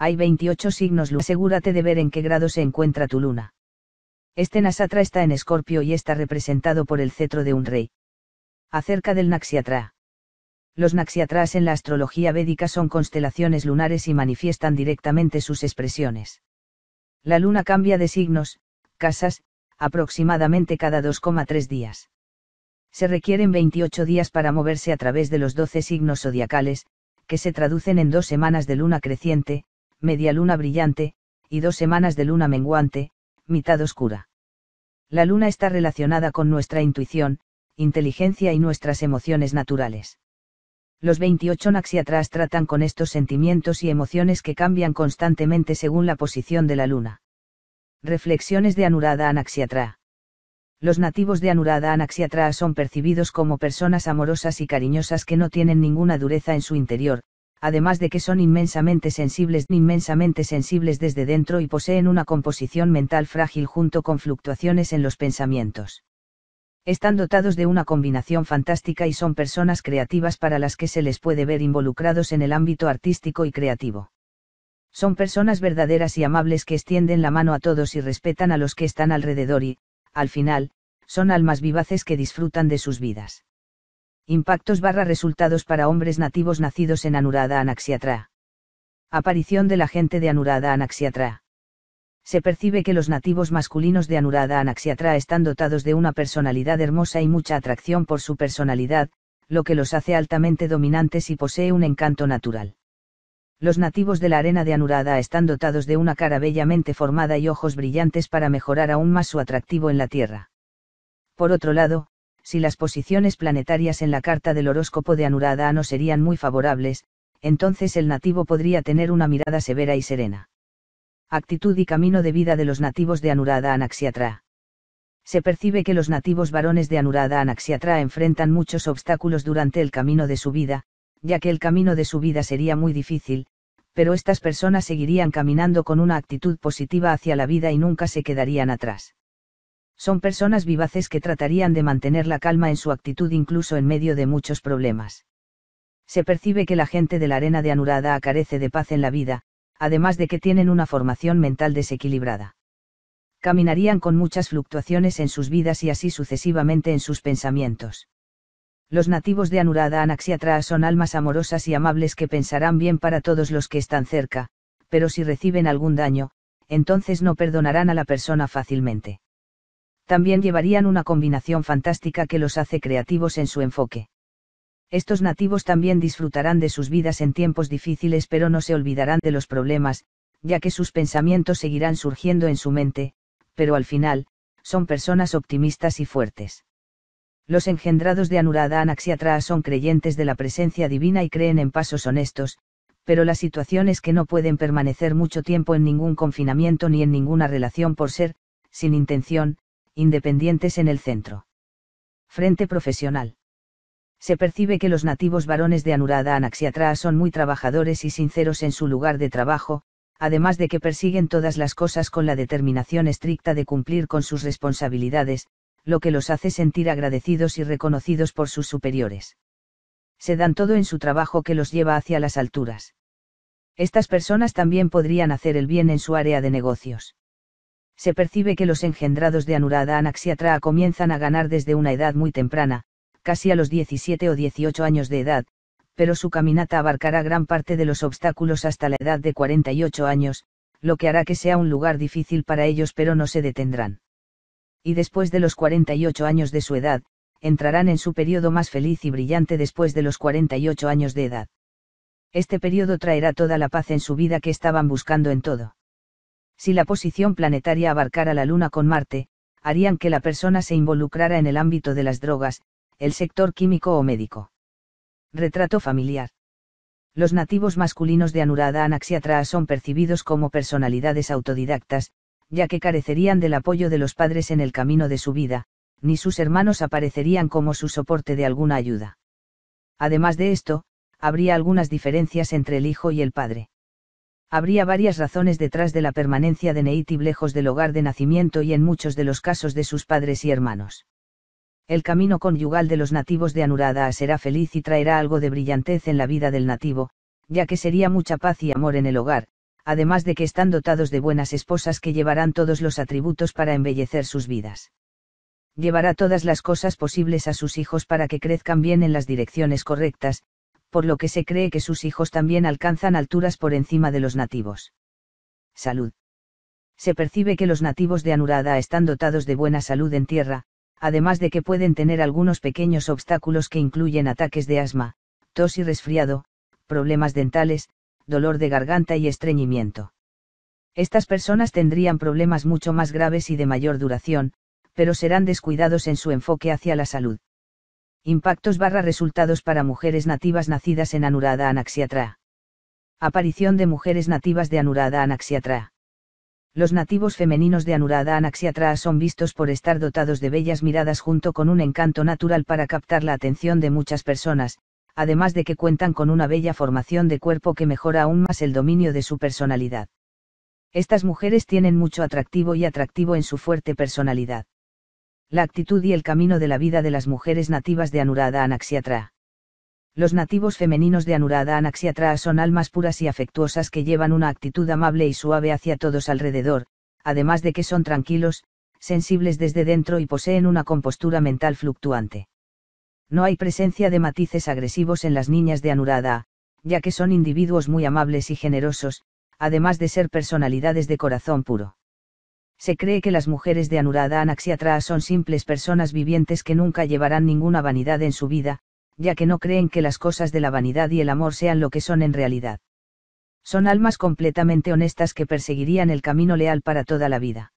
Hay 28 signos lunares. Asegúrate de ver en qué grado se encuentra tu luna. Este Nasatra está en Escorpio y está representado por el cetro de un rey. Acerca del Naxiatra. Los Naxiatras en la astrología védica son constelaciones lunares y manifiestan directamente sus expresiones. La luna cambia de signos, casas, aproximadamente cada 2,3 días. Se requieren 28 días para moverse a través de los 12 signos zodiacales, que se traducen en dos semanas de luna creciente, media luna brillante, y dos semanas de luna menguante, mitad oscura. La luna está relacionada con nuestra intuición, inteligencia y nuestras emociones naturales. Los 28 naxiatras tratan con estos sentimientos y emociones que cambian constantemente según la posición de la luna. Reflexiones de Anurada Anaxiatra. Los nativos de Anurada Anaxiatra son percibidos como personas amorosas y cariñosas que no tienen ninguna dureza en su interior, además de que son inmensamente sensibles, inmensamente sensibles desde dentro y poseen una composición mental frágil junto con fluctuaciones en los pensamientos. Están dotados de una combinación fantástica y son personas creativas para las que se les puede ver involucrados en el ámbito artístico y creativo. Son personas verdaderas y amables que extienden la mano a todos y respetan a los que están alrededor y, al final, son almas vivaces que disfrutan de sus vidas. Impactos barra resultados para hombres nativos nacidos en Anurada Anaxiatra. Aparición de la gente de Anurada Anaxiatra. Se percibe que los nativos masculinos de Anurada Anaxiatra están dotados de una personalidad hermosa y mucha atracción por su personalidad, lo que los hace altamente dominantes y posee un encanto natural. Los nativos de la arena de Anurada están dotados de una cara bellamente formada y ojos brillantes para mejorar aún más su atractivo en la tierra. Por otro lado, si las posiciones planetarias en la carta del horóscopo de Anurada no serían muy favorables, entonces el nativo podría tener una mirada severa y serena. Actitud y camino de vida de los nativos de Anurada Anaxiatra. Se percibe que los nativos varones de Anurada Anaxiatra enfrentan muchos obstáculos durante el camino de su vida, ya que el camino de su vida sería muy difícil, pero estas personas seguirían caminando con una actitud positiva hacia la vida y nunca se quedarían atrás. Son personas vivaces que tratarían de mantener la calma en su actitud incluso en medio de muchos problemas. Se percibe que la gente de la arena de Anurada carece de paz en la vida, además de que tienen una formación mental desequilibrada. Caminarían con muchas fluctuaciones en sus vidas y así sucesivamente en sus pensamientos los nativos de Anurada Anaxiatra son almas amorosas y amables que pensarán bien para todos los que están cerca, pero si reciben algún daño, entonces no perdonarán a la persona fácilmente también llevarían una combinación fantástica que los hace creativos en su enfoque. Estos nativos también disfrutarán de sus vidas en tiempos difíciles pero no se olvidarán de los problemas, ya que sus pensamientos seguirán surgiendo en su mente, pero al final, son personas optimistas y fuertes. Los engendrados de Anurada Anaxiatra son creyentes de la presencia divina y creen en pasos honestos, pero la situación es que no pueden permanecer mucho tiempo en ningún confinamiento ni en ninguna relación por ser, sin intención, independientes en el centro. Frente profesional. Se percibe que los nativos varones de Anurada Anaxiatra son muy trabajadores y sinceros en su lugar de trabajo, además de que persiguen todas las cosas con la determinación estricta de cumplir con sus responsabilidades, lo que los hace sentir agradecidos y reconocidos por sus superiores. Se dan todo en su trabajo que los lleva hacia las alturas. Estas personas también podrían hacer el bien en su área de negocios se percibe que los engendrados de Anurada Anaxiatra comienzan a ganar desde una edad muy temprana, casi a los 17 o 18 años de edad, pero su caminata abarcará gran parte de los obstáculos hasta la edad de 48 años, lo que hará que sea un lugar difícil para ellos pero no se detendrán. Y después de los 48 años de su edad, entrarán en su periodo más feliz y brillante después de los 48 años de edad. Este periodo traerá toda la paz en su vida que estaban buscando en todo si la posición planetaria abarcara la Luna con Marte, harían que la persona se involucrara en el ámbito de las drogas, el sector químico o médico. Retrato familiar. Los nativos masculinos de Anurada Anaxiatra son percibidos como personalidades autodidactas, ya que carecerían del apoyo de los padres en el camino de su vida, ni sus hermanos aparecerían como su soporte de alguna ayuda. Además de esto, habría algunas diferencias entre el hijo y el padre habría varias razones detrás de la permanencia de Neitib lejos del hogar de nacimiento y en muchos de los casos de sus padres y hermanos. El camino conyugal de los nativos de Anurada será feliz y traerá algo de brillantez en la vida del nativo, ya que sería mucha paz y amor en el hogar, además de que están dotados de buenas esposas que llevarán todos los atributos para embellecer sus vidas. Llevará todas las cosas posibles a sus hijos para que crezcan bien en las direcciones correctas, por lo que se cree que sus hijos también alcanzan alturas por encima de los nativos. Salud. Se percibe que los nativos de Anurada están dotados de buena salud en tierra, además de que pueden tener algunos pequeños obstáculos que incluyen ataques de asma, tos y resfriado, problemas dentales, dolor de garganta y estreñimiento. Estas personas tendrían problemas mucho más graves y de mayor duración, pero serán descuidados en su enfoque hacia la salud. Impactos barra resultados para mujeres nativas nacidas en Anurada Anaxiatra. Aparición de mujeres nativas de Anurada Anaxiatra. Los nativos femeninos de Anurada Anaxiatra son vistos por estar dotados de bellas miradas junto con un encanto natural para captar la atención de muchas personas, además de que cuentan con una bella formación de cuerpo que mejora aún más el dominio de su personalidad. Estas mujeres tienen mucho atractivo y atractivo en su fuerte personalidad la actitud y el camino de la vida de las mujeres nativas de Anurada Anaxiatra. Los nativos femeninos de Anurada Anaxiatra son almas puras y afectuosas que llevan una actitud amable y suave hacia todos alrededor, además de que son tranquilos, sensibles desde dentro y poseen una compostura mental fluctuante. No hay presencia de matices agresivos en las niñas de Anurada, ya que son individuos muy amables y generosos, además de ser personalidades de corazón puro se cree que las mujeres de Anurada Anaxiatra son simples personas vivientes que nunca llevarán ninguna vanidad en su vida, ya que no creen que las cosas de la vanidad y el amor sean lo que son en realidad. Son almas completamente honestas que perseguirían el camino leal para toda la vida.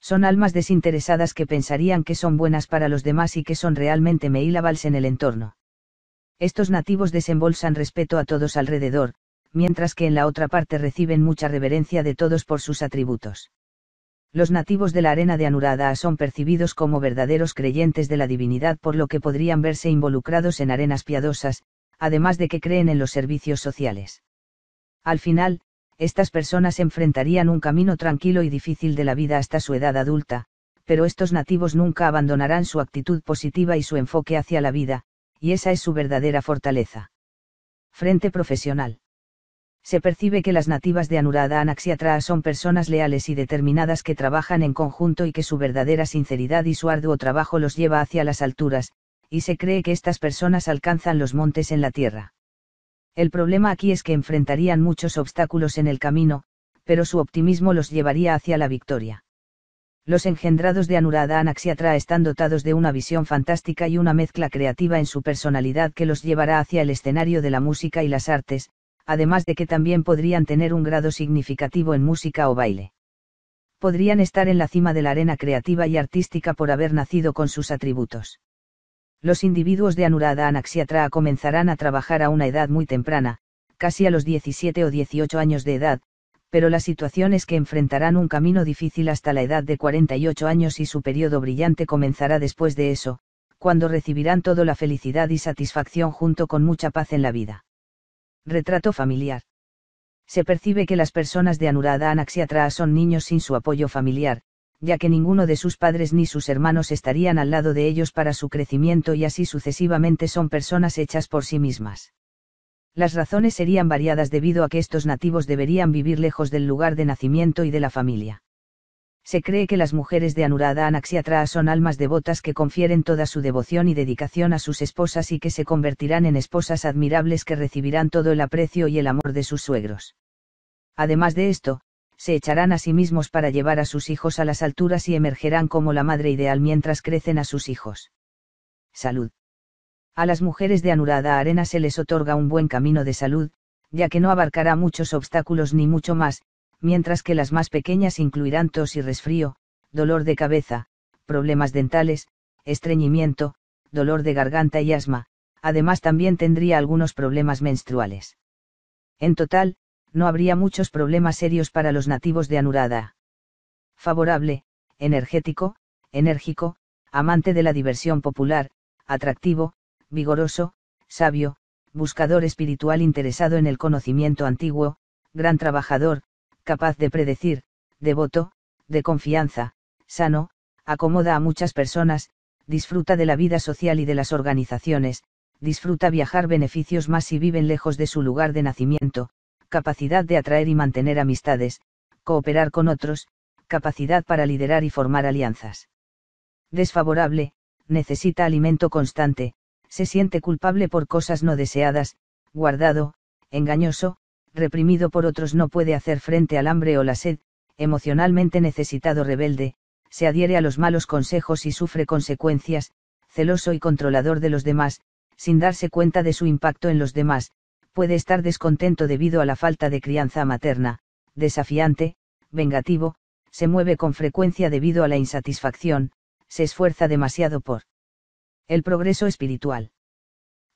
Son almas desinteresadas que pensarían que son buenas para los demás y que son realmente meilabals en el entorno. Estos nativos desembolsan respeto a todos alrededor, mientras que en la otra parte reciben mucha reverencia de todos por sus atributos los nativos de la arena de Anurada son percibidos como verdaderos creyentes de la divinidad por lo que podrían verse involucrados en arenas piadosas, además de que creen en los servicios sociales. Al final, estas personas enfrentarían un camino tranquilo y difícil de la vida hasta su edad adulta, pero estos nativos nunca abandonarán su actitud positiva y su enfoque hacia la vida, y esa es su verdadera fortaleza. Frente profesional se percibe que las nativas de Anurada Anaxiatra son personas leales y determinadas que trabajan en conjunto y que su verdadera sinceridad y su arduo trabajo los lleva hacia las alturas, y se cree que estas personas alcanzan los montes en la tierra. El problema aquí es que enfrentarían muchos obstáculos en el camino, pero su optimismo los llevaría hacia la victoria. Los engendrados de Anurada Anaxiatra están dotados de una visión fantástica y una mezcla creativa en su personalidad que los llevará hacia el escenario de la música y las artes, además de que también podrían tener un grado significativo en música o baile. Podrían estar en la cima de la arena creativa y artística por haber nacido con sus atributos. Los individuos de Anurada Anaxiatra comenzarán a trabajar a una edad muy temprana, casi a los 17 o 18 años de edad, pero la situación es que enfrentarán un camino difícil hasta la edad de 48 años y su periodo brillante comenzará después de eso, cuando recibirán toda la felicidad y satisfacción junto con mucha paz en la vida. Retrato familiar. Se percibe que las personas de Anurada Anaxiatra son niños sin su apoyo familiar, ya que ninguno de sus padres ni sus hermanos estarían al lado de ellos para su crecimiento y así sucesivamente son personas hechas por sí mismas. Las razones serían variadas debido a que estos nativos deberían vivir lejos del lugar de nacimiento y de la familia se cree que las mujeres de Anurada Anaxiatra son almas devotas que confieren toda su devoción y dedicación a sus esposas y que se convertirán en esposas admirables que recibirán todo el aprecio y el amor de sus suegros. Además de esto, se echarán a sí mismos para llevar a sus hijos a las alturas y emergerán como la madre ideal mientras crecen a sus hijos. Salud. A las mujeres de Anurada Arena se les otorga un buen camino de salud, ya que no abarcará muchos obstáculos ni mucho más, mientras que las más pequeñas incluirán tos y resfrío, dolor de cabeza, problemas dentales, estreñimiento, dolor de garganta y asma, además también tendría algunos problemas menstruales. En total, no habría muchos problemas serios para los nativos de Anurada. Favorable, energético, enérgico, amante de la diversión popular, atractivo, vigoroso, sabio, buscador espiritual interesado en el conocimiento antiguo, gran trabajador, capaz de predecir, devoto, de confianza, sano, acomoda a muchas personas, disfruta de la vida social y de las organizaciones, disfruta viajar beneficios más si viven lejos de su lugar de nacimiento, capacidad de atraer y mantener amistades, cooperar con otros, capacidad para liderar y formar alianzas. Desfavorable, necesita alimento constante, se siente culpable por cosas no deseadas, guardado, engañoso, reprimido por otros no puede hacer frente al hambre o la sed, emocionalmente necesitado rebelde, se adhiere a los malos consejos y sufre consecuencias, celoso y controlador de los demás, sin darse cuenta de su impacto en los demás, puede estar descontento debido a la falta de crianza materna, desafiante, vengativo, se mueve con frecuencia debido a la insatisfacción, se esfuerza demasiado por el progreso espiritual.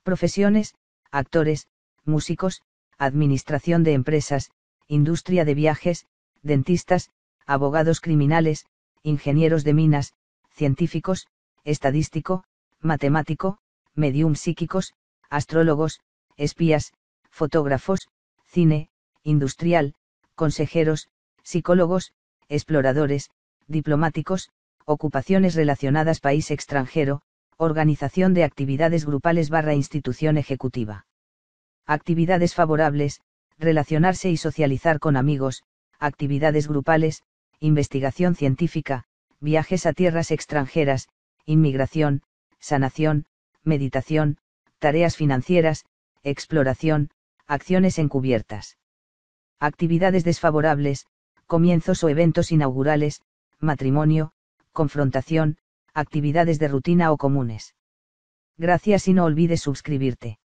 Profesiones, actores, músicos, administración de empresas, industria de viajes, dentistas, abogados criminales, ingenieros de minas, científicos, estadístico, matemático, medium psíquicos, astrólogos, espías, fotógrafos, cine, industrial, consejeros, psicólogos, exploradores, diplomáticos, ocupaciones relacionadas país extranjero, organización de actividades grupales barra institución ejecutiva actividades favorables, relacionarse y socializar con amigos, actividades grupales, investigación científica, viajes a tierras extranjeras, inmigración, sanación, meditación, tareas financieras, exploración, acciones encubiertas. Actividades desfavorables, comienzos o eventos inaugurales, matrimonio, confrontación, actividades de rutina o comunes. Gracias y no olvides suscribirte.